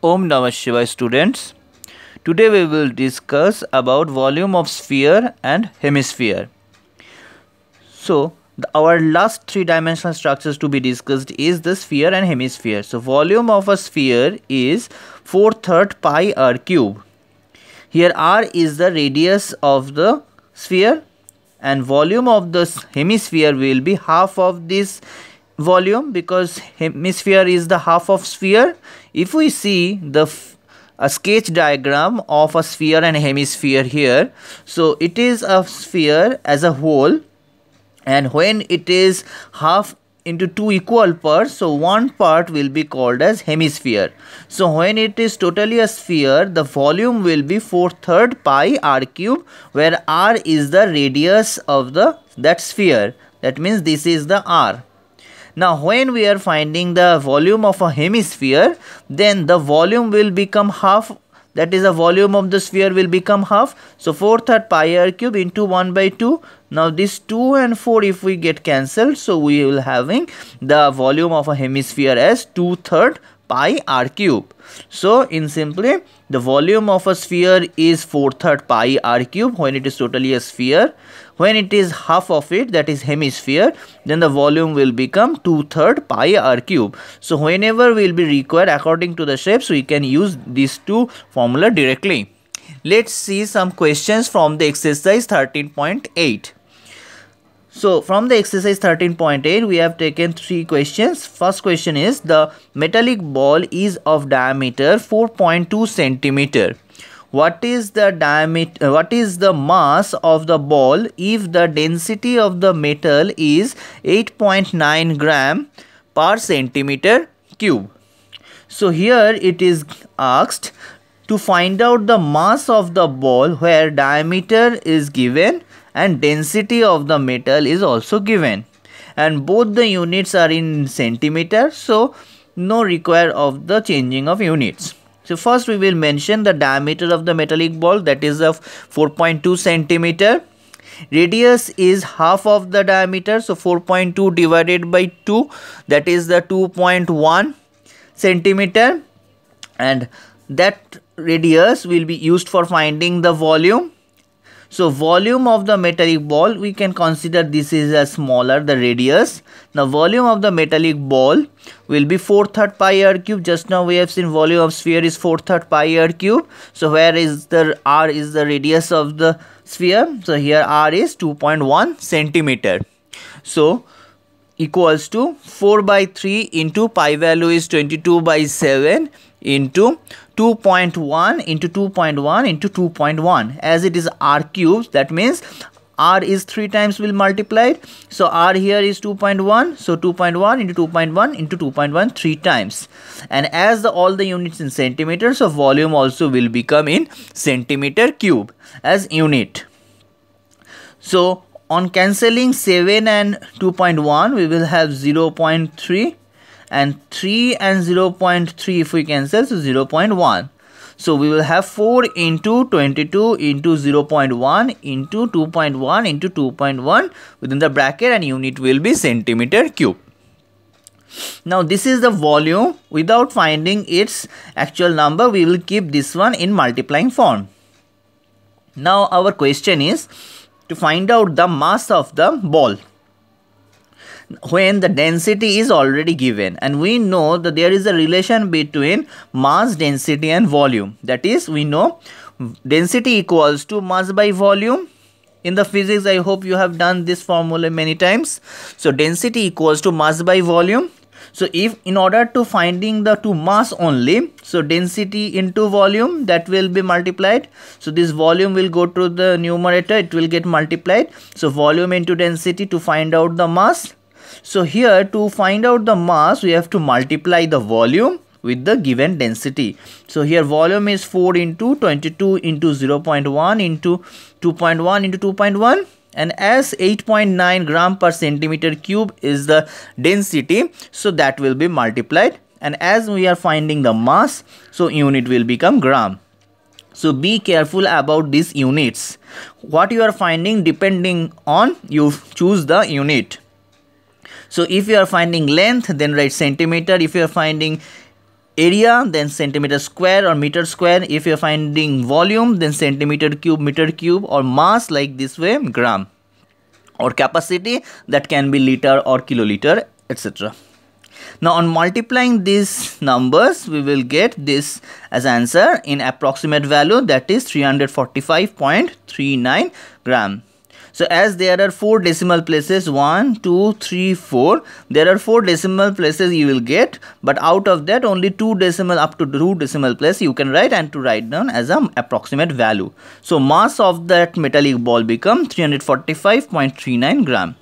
Om Namah Shivaya students. Today we will discuss about volume of sphere and hemisphere. So the, our last three dimensional structures to be discussed is the sphere and hemisphere. So volume of a sphere is 4 third pi r cube. Here r is the radius of the sphere and volume of the hemisphere will be half of this volume because hemisphere is the half of sphere if we see the a sketch diagram of a sphere and hemisphere here so it is a sphere as a whole and when it is half into two equal parts so one part will be called as hemisphere so when it is totally a sphere the volume will be 4 third pi r cube where r is the radius of the that sphere that means this is the r now when we are finding the volume of a hemisphere then the volume will become half that is the volume of the sphere will become half. So 4 third pi r cube into 1 by 2. Now this 2 and 4 if we get cancelled so we will having the volume of a hemisphere as 2 third pi r cube. So in simply the volume of a sphere is 4 third pi r cube when it is totally a sphere. When it is half of it that is hemisphere then the volume will become 2 third pi r cube. So whenever will be required according to the shapes we can use these two formula directly. Let's see some questions from the exercise 13.8. So from the exercise 13.8 we have taken three questions. First question is the metallic ball is of diameter 4.2 centimeter. What is the diameter what is the mass of the ball if the density of the metal is 8.9 gram per centimeter cube. So here it is asked to find out the mass of the ball where diameter is given and density of the metal is also given and both the units are in centimeter so no require of the changing of units so first we will mention the diameter of the metallic ball that is of 4.2 centimeter radius is half of the diameter so 4.2 divided by 2 that is the 2.1 centimeter and that radius will be used for finding the volume so volume of the metallic ball we can consider this is a smaller the radius. Now volume of the metallic ball will be 4 third pi r cube. Just now we have seen volume of sphere is 4 third pi r cube. So where is the r is the radius of the sphere. So here r is 2.1 centimeter. So equals to 4 by 3 into pi value is 22 by 7 into 2.1 into 2.1 into 2.1 as it is r cubed that means r is 3 times will multiply. so r here is 2.1 so 2.1 into 2.1 into 2.1 3 times and as the, all the units in centimeters so volume also will become in centimeter cube as unit so on cancelling 7 and 2.1 we will have 0 0.3 and 3 and 0.3 if we cancel so 0.1 so we will have 4 into 22 into 0.1 into 2.1 into 2.1 within the bracket and unit will be centimeter cube. Now this is the volume without finding its actual number we will keep this one in multiplying form. Now our question is to find out the mass of the ball when the density is already given and we know that there is a relation between mass density and volume that is we know density equals to mass by volume in the physics i hope you have done this formula many times so density equals to mass by volume so if in order to finding the to mass only, so density into volume that will be multiplied. So this volume will go to the numerator, it will get multiplied. So volume into density to find out the mass. So here to find out the mass, we have to multiply the volume with the given density. So here volume is 4 into 22 into 0.1 into 2.1 into 2.1 and as 8.9 gram per centimeter cube is the density so that will be multiplied and as we are finding the mass so unit will become gram so be careful about these units what you are finding depending on you choose the unit so if you are finding length, then write centimeter. If you are finding area, then centimeter square or meter square. If you are finding volume, then centimeter cube, meter cube or mass like this way, gram. Or capacity that can be liter or kiloliter, etc. Now on multiplying these numbers, we will get this as answer in approximate value that is 345.39 gram. So as there are four decimal places, one, two, three, four. There are four decimal places you will get, but out of that only two decimal up to two decimal place you can write and to write down as an approximate value. So mass of that metallic ball become 345.39 gram.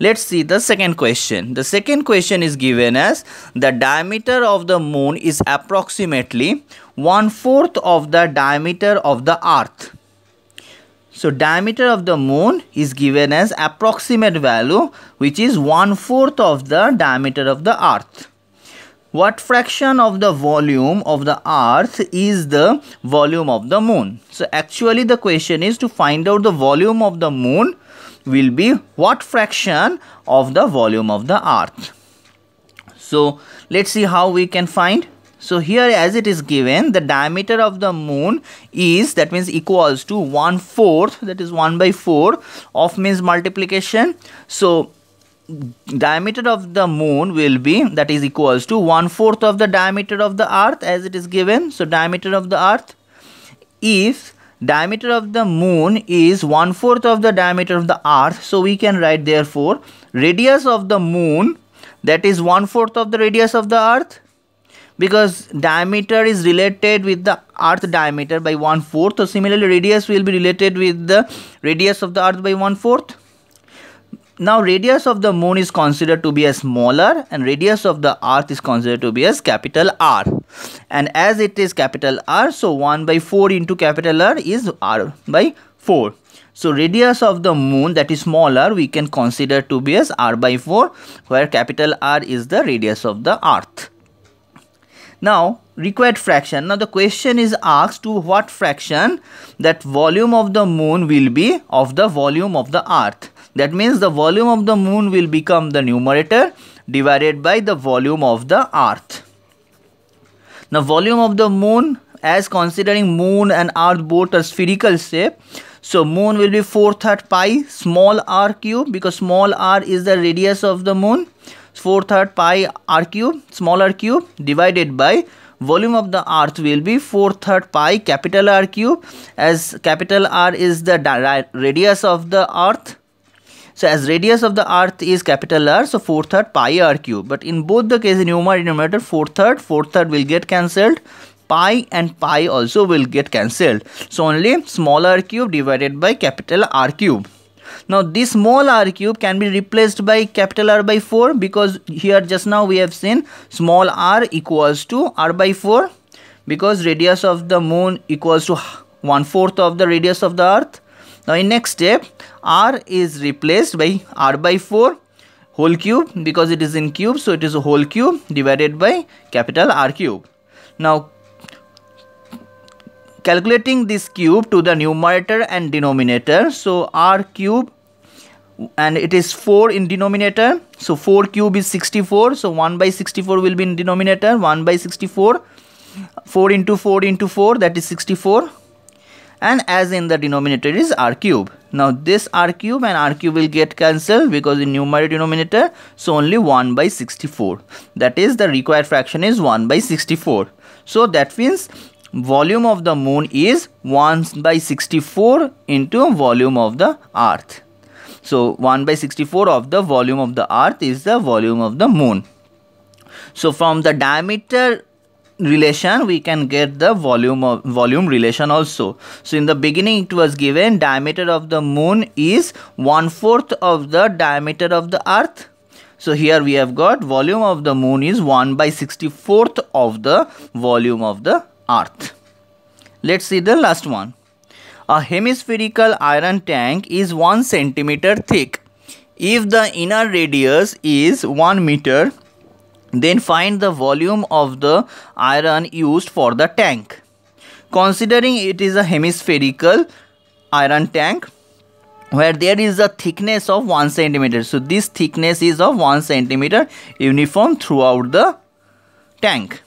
Let's see the second question. The second question is given as the diameter of the moon is approximately one fourth of the diameter of the earth so diameter of the moon is given as approximate value which is one fourth of the diameter of the earth. What fraction of the volume of the earth is the volume of the moon? So actually the question is to find out the volume of the moon will be what fraction of the volume of the earth. So let's see how we can find. So here as it is given the diameter of the moon is that means equals to 1 fourth that is 1 by 4 of means multiplication. So diameter of the moon will be that is equals to 1 fourth of the diameter of the earth as it is given. So diameter of the earth if diameter of the moon is one fourth of the diameter of the earth so we can write therefore radius of the moon that is one fourth of the radius of the earth because diameter is related with the earth diameter by one fourth so similarly radius will be related with the radius of the earth by one fourth now radius of the moon is considered to be a smaller and radius of the earth is considered to be as capital r and as it is capital r so 1 by 4 into capital r is r by 4 so radius of the moon that is smaller we can consider to be as r by 4 where capital R is the radius of the earth. Now, required fraction. Now, the question is asked to what fraction that volume of the moon will be of the volume of the earth. That means the volume of the moon will become the numerator divided by the volume of the earth. Now, volume of the moon as considering moon and earth both are spherical shape. So moon will be 4 third pi small r cube because small r is the radius of the moon. 4 third pi r cube small r cube divided by volume of the earth will be 4 third pi capital R cube as capital R is the radius of the earth. So as radius of the earth is capital R so 4 third pi R cube but in both the case, numerator denominator 4 third 4 third will get cancelled pi and pi also will get cancelled. So only small r cube divided by capital R cube now this small r cube can be replaced by capital r by 4 because here just now we have seen small r equals to r by 4 because radius of the moon equals to one fourth of the radius of the earth now in next step r is replaced by r by 4 whole cube because it is in cube so it is a whole cube divided by capital r cube now calculating this cube to the numerator and denominator so r cube and it is 4 in denominator so 4 cube is 64 so 1 by 64 will be in denominator 1 by 64 4 into 4 into 4 that is 64 and as in the denominator is r cube now this r cube and r cube will get cancelled because in numerator denominator so only 1 by 64 that is the required fraction is 1 by 64 so that means volume of the moon is 1 by 64 into volume of the earth. So 1 by 64 of the volume of the earth is the volume of the moon. So from the diameter relation we can get the volume of volume relation also so in the beginning it was given diameter of the moon is one fourth of the diameter of the earth so here we have got volume of the moon is 1 by 64th of the volume of the earth. Let's see the last one. A hemispherical iron tank is 1 centimeter thick. If the inner radius is 1 meter, then find the volume of the iron used for the tank. Considering it is a hemispherical iron tank where there is a thickness of 1 centimeter. So this thickness is of 1 centimeter uniform throughout the tank.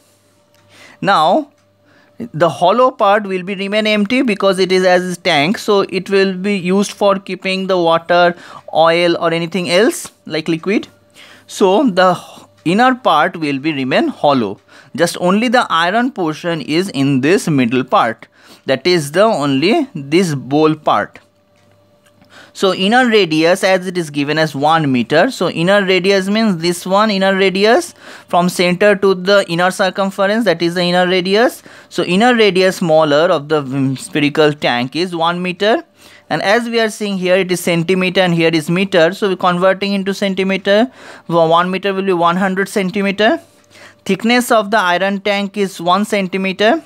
Now the hollow part will be remain empty because it is as tank so it will be used for keeping the water oil or anything else like liquid so the inner part will be remain hollow just only the iron portion is in this middle part that is the only this bowl part so inner radius as it is given as 1 meter. So inner radius means this one inner radius from center to the inner circumference that is the inner radius. So inner radius smaller of the mm, spherical tank is 1 meter and as we are seeing here it is centimeter and here is meter. So we converting into centimeter. 1 meter will be 100 centimeter. Thickness of the iron tank is 1 centimeter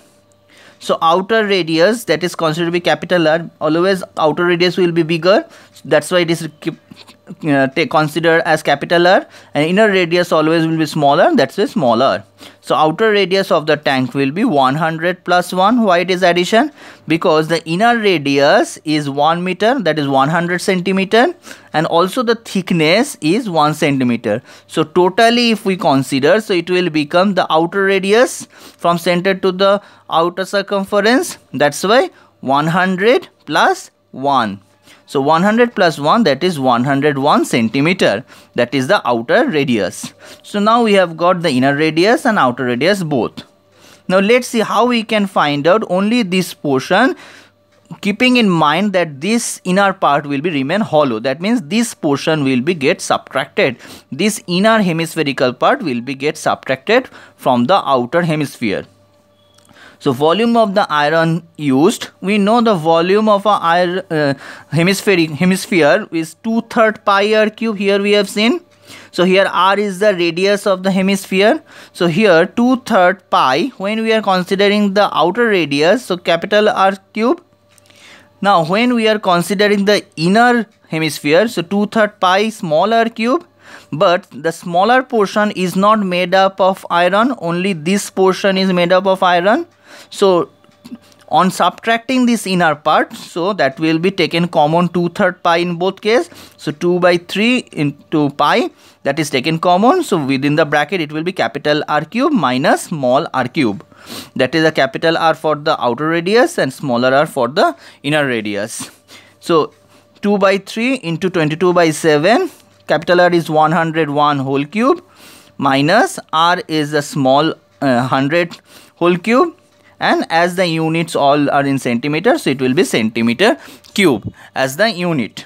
so outer radius that is considered to be capital r always outer radius will be bigger so that's why it is uh, take consider as capital R and inner radius always will be smaller that's the smaller so outer radius of the tank will be 100 plus 1 why it is addition because the inner radius is 1 meter that is 100 centimeter and also the thickness is 1 centimeter so totally if we consider so it will become the outer radius from center to the outer circumference that's why 100 plus 1 so 100 plus 1 that is 101 centimeter that is the outer radius. So now we have got the inner radius and outer radius both. Now let's see how we can find out only this portion keeping in mind that this inner part will be remain hollow that means this portion will be get subtracted this inner hemispherical part will be get subtracted from the outer hemisphere so volume of the iron used, we know the volume of our iron, uh, hemispheric hemisphere is 2 third pi r cube here we have seen. So here r is the radius of the hemisphere. So here 2 third pi when we are considering the outer radius so capital R cube. Now when we are considering the inner hemisphere so 2 third pi small r cube but the smaller portion is not made up of iron only this portion is made up of iron so on subtracting this inner part so that will be taken common 2 third pi in both case so 2 by 3 into pi that is taken common so within the bracket it will be capital r cube minus small r cube that is a capital r for the outer radius and smaller r for the inner radius so 2 by 3 into 22 by 7 capital R is 101 whole cube minus R is a small uh, 100 whole cube and as the units all are in centimeters so it will be centimeter cube as the unit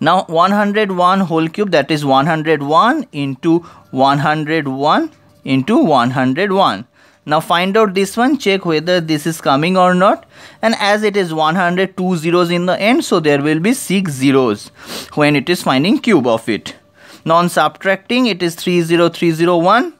now 101 whole cube that is 101 into 101 into 101 now find out this one, check whether this is coming or not. And as it is 102 zeros in the end, so there will be 6 zeros when it is finding cube of it. Non-subtracting, it is 30301.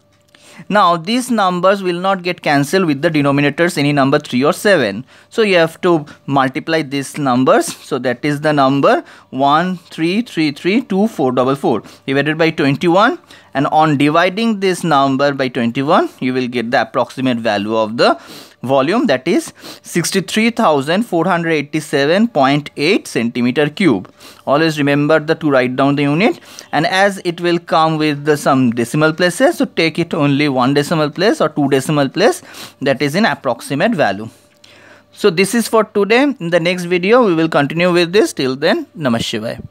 Now these numbers will not get cancelled with the denominators any number 3 or 7. So you have to multiply these numbers. So that is the number 1, 3, 3, 3, 2, 4, double 4 divided by 21 and on dividing this number by 21 you will get the approximate value of the volume that is 63487.8 centimeter cube always remember the to write down the unit and as it will come with the, some decimal places so take it only one decimal place or two decimal place that is in approximate value so this is for today in the next video we will continue with this till then namaste